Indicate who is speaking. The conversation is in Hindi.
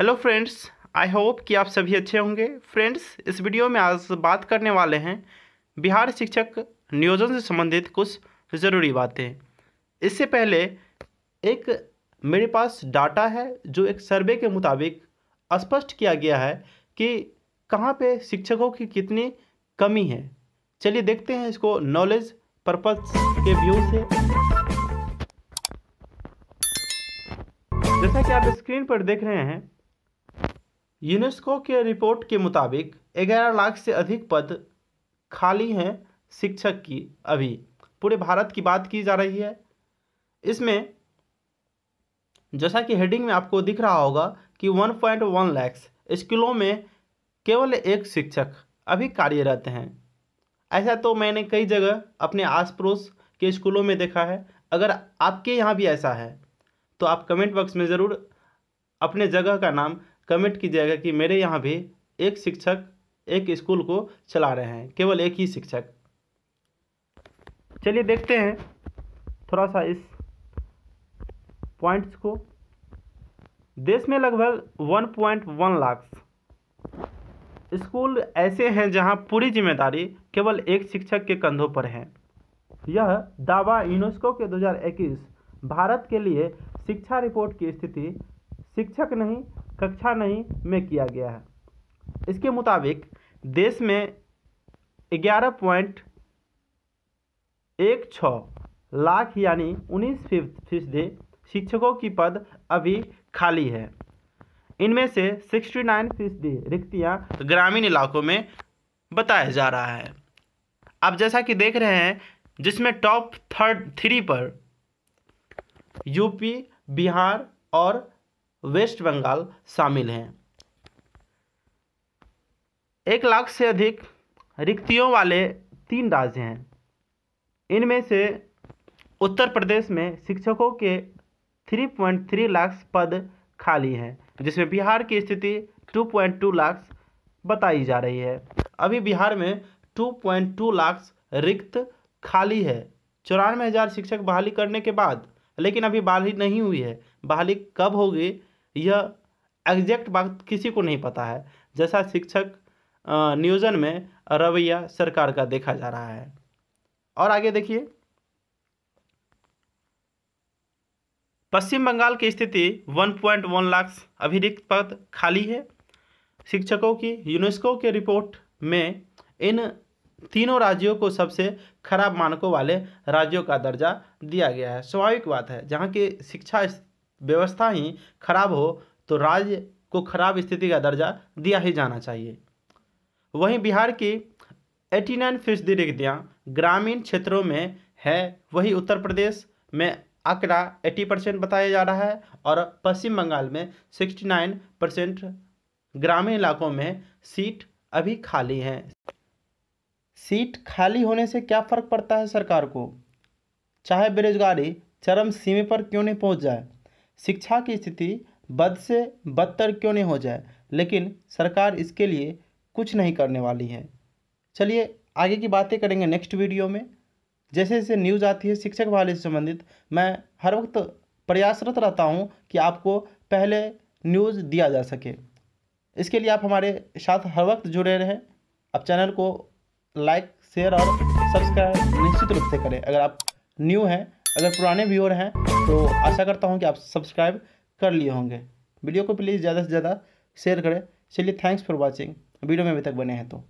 Speaker 1: हेलो फ्रेंड्स आई होप कि आप सभी अच्छे होंगे फ्रेंड्स इस वीडियो में आज बात करने वाले हैं बिहार शिक्षक नियोजन से संबंधित कुछ ज़रूरी बातें इससे पहले एक मेरे पास डाटा है जो एक सर्वे के मुताबिक स्पष्ट किया गया है कि कहाँ पे शिक्षकों की कितनी कमी है चलिए देखते हैं इसको नॉलेज पर्पज के व्यू से जैसा कि आप स्क्रीन पर देख रहे हैं यूनेस्को के रिपोर्ट के मुताबिक ग्यारह लाख से अधिक पद खाली हैं शिक्षक की अभी पूरे भारत की बात की जा रही है इसमें जैसा कि हेडिंग में आपको दिख रहा होगा कि 1.1 लैक्स स्कूलों में केवल एक शिक्षक अभी कार्यरत हैं ऐसा तो मैंने कई जगह अपने आस पड़ोस के स्कूलों में देखा है अगर आपके यहाँ भी ऐसा है तो आप कमेंट बॉक्स में ज़रूर अपने जगह का नाम कमेंट कीजिएगा कि मेरे यहाँ भी एक शिक्षक एक स्कूल को चला रहे हैं केवल एक ही शिक्षक चलिए देखते हैं थोड़ा सा इस पॉइंट्स को देश में लगभग 1.1 लाख स्कूल ऐसे हैं जहां पूरी जिम्मेदारी केवल एक शिक्षक के कंधों पर है यह दावा यूनेस्को के 2021 भारत के लिए शिक्षा रिपोर्ट की स्थिति शिक्षक नहीं कक्षा नहीं में किया गया है इसके मुताबिक देश में ग्यारह पॉइंट एक छ लाख यानी उन्नीस फीसदी शिक्षकों की पद अभी खाली है इनमें से 69 फीसदी रिक्तियाँ ग्रामीण इलाकों में बताया जा रहा है आप जैसा कि देख रहे हैं जिसमें टॉप थर्ड थ्री पर यूपी बिहार और वेस्ट बंगाल शामिल हैं एक लाख से अधिक रिक्तियों वाले तीन राज्य हैं इनमें से उत्तर प्रदेश में शिक्षकों के 3.3 लाख पद खाली हैं जिसमें बिहार की स्थिति 2.2 लाख बताई जा रही है अभी बिहार में 2.2 लाख रिक्त खाली है चौरानवे हज़ार शिक्षक बहाली करने के बाद लेकिन अभी बहाली नहीं हुई है बहाली कब होगी यह एग्जैक्ट बात किसी को नहीं पता है जैसा शिक्षक नियोजन में रवैया सरकार का देखा जा रहा है और आगे देखिए पश्चिम बंगाल की स्थिति 1.1 लाख अभिरिक्त पद खाली है शिक्षकों की यूनेस्को के रिपोर्ट में इन तीनों राज्यों को सबसे खराब मानकों वाले राज्यों का दर्जा दिया गया है स्वाभाविक बात है जहाँ की शिक्षा व्यवस्था ही खराब हो तो राज्य को खराब स्थिति का दर्जा दिया ही जाना चाहिए वहीं बिहार की 89 फीसदी रिक्तियाँ ग्रामीण क्षेत्रों में है वहीं उत्तर प्रदेश में आंकड़ा 80 परसेंट बताया जा रहा है और पश्चिम बंगाल में 69 परसेंट ग्रामीण इलाकों में सीट अभी खाली हैं सीट खाली होने से क्या फ़र्क पड़ता है सरकार को चाहे बेरोजगारी चरम सीमे पर क्यों नहीं पहुंच जाए शिक्षा की स्थिति बद से बदतर क्यों नहीं हो जाए लेकिन सरकार इसके लिए कुछ नहीं करने वाली है चलिए आगे की बातें करेंगे नेक्स्ट वीडियो में जैसे जैसे न्यूज़ आती है शिक्षक बहाली से संबंधित मैं हर वक्त प्रयासरत रहता हूँ कि आपको पहले न्यूज़ दिया जा सके इसके लिए आप हमारे साथ हर वक्त जुड़े रहें आप चैनल को लाइक शेयर और सब्सक्राइब निश्चित रूप से करें अगर आप न्यू हैं अगर पुराने व्यूअर हैं तो आशा करता हूँ कि आप सब्सक्राइब कर लिए होंगे वीडियो को प्लीज़ ज़्यादा से ज़्यादा शेयर करें चलिए थैंक्स फॉर वॉचिंग वीडियो में अभी तक बने हैं तो